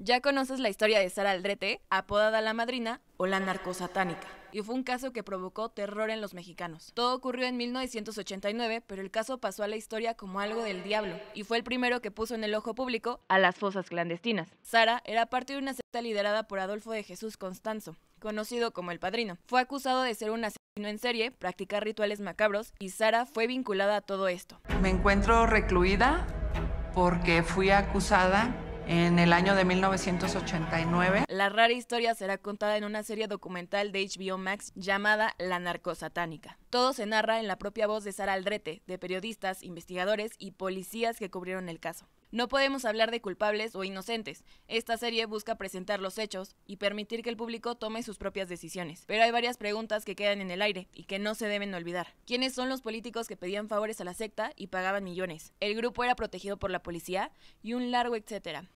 Ya conoces la historia de Sara Aldrete, apodada la madrina o la narcosatánica. Y fue un caso que provocó terror en los mexicanos. Todo ocurrió en 1989, pero el caso pasó a la historia como algo del diablo y fue el primero que puso en el ojo público a las fosas clandestinas. Sara era parte de una secta liderada por Adolfo de Jesús Constanzo, conocido como el padrino. Fue acusado de ser un asesino en serie, practicar rituales macabros y Sara fue vinculada a todo esto. Me encuentro recluida porque fui acusada en el año de 1989. La rara historia será contada en una serie documental de HBO Max llamada La Narcosatánica. Todo se narra en la propia voz de Sara Aldrete, de periodistas, investigadores y policías que cubrieron el caso. No podemos hablar de culpables o inocentes. Esta serie busca presentar los hechos y permitir que el público tome sus propias decisiones. Pero hay varias preguntas que quedan en el aire y que no se deben olvidar. ¿Quiénes son los políticos que pedían favores a la secta y pagaban millones? ¿El grupo era protegido por la policía? Y un largo etcétera.